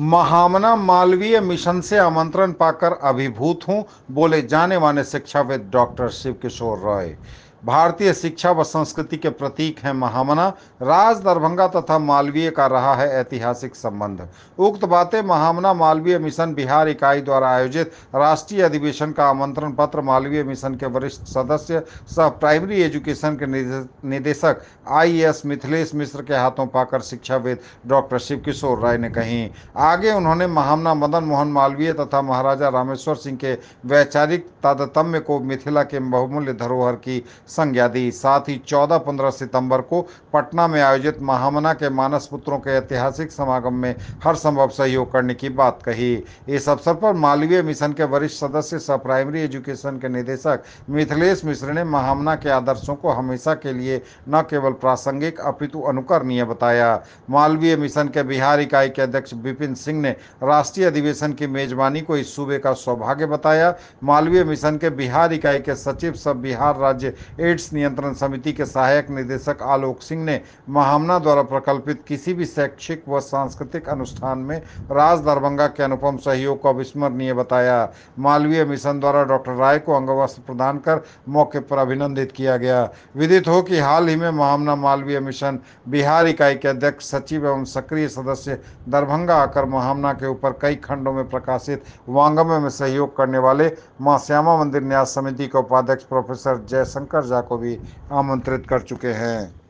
महामना Malviya mission से आमंत्रण पाकर अभिभूत हूं बोले जाने माने शिक्षाविद डॉक्टर शिव किशोर रॉय भारतीय शिक्षा व संस्कृति के प्रतीक हैं महामना राज दरभंगा तथा मालवीय का रहा है ऐतिहासिक संबंध उक्त बातें महामना मालवीय मिशन बिहार इकाई द्वारा आयोजित राष्ट्रीय अधिवेशन का आमंत्रण पत्र मालवीय मिशन के वरिष्ठ सदस्य सह प्राइमरी एजुकेशन के निदेशक एस मिथिलेश मिश्र के हाथों पाकर शिक्षाविद डॉक्टर शिव किशोर राय ने कही आगे उन्होंने महामना मदन मोहन मालवीय तथा महाराजा रामेश्वर सिंह के वैचारिक तादतम्य को मिथिला के बहुमूल्य धरोहर की संज्ञा दी साथ ही 14-15 सितंबर को पटना में आयोजित महामना के मानस पुत्रों के ऐतिहासिक समागम में हर संभव सहयोग करने की बात कही इस अवसर पर मालवीय मिशन के वरिष्ठ सदस्य सह प्राइमरी एजुकेशन के निदेशक मिथिलेश मिश्र ने महामना के आदर्शों को हमेशा के लिए न केवल प्रासंगिक अपितु अनुकरणीय बताया मालवीय मिशन के बिहार इकाई के अध्यक्ष विपिन सिंह ने राष्ट्रीय अधिवेशन की मेजबानी को इस सूबे का सौभाग्य बताया मालवीय मिशन के बिहार इकाई के सचिव सब बिहार राज्य एड्स नियंत्रण समिति के सहायक निदेशक आलोक सिंह ने महामना द्वारा प्रकल्पित किसी भी शैक्षिक व सांस्कृतिक अनुष्ठान में राज दरभंगा के अनुपम सहयोग को अविस्मरणीय बताया मालवीय मिशन द्वारा डॉक्टर राय को अंगवस्त्र प्रदान कर मौके पर अभिनंदित किया गया विदित हो कि हाल ही में महामना मालवीय मिशन बिहार इकाई के अध्यक्ष सचिव एवं सक्रिय सदस्य दरभंगा आकर महामना के ऊपर कई खंडों में प्रकाशित वांगमय में सहयोग करने वाले माँ श्यामा मंदिर न्यास समिति के उपाध्यक्ष प्रोफेसर जयशंकर मिर्ज़ा को भी आमंत्रित कर चुके हैं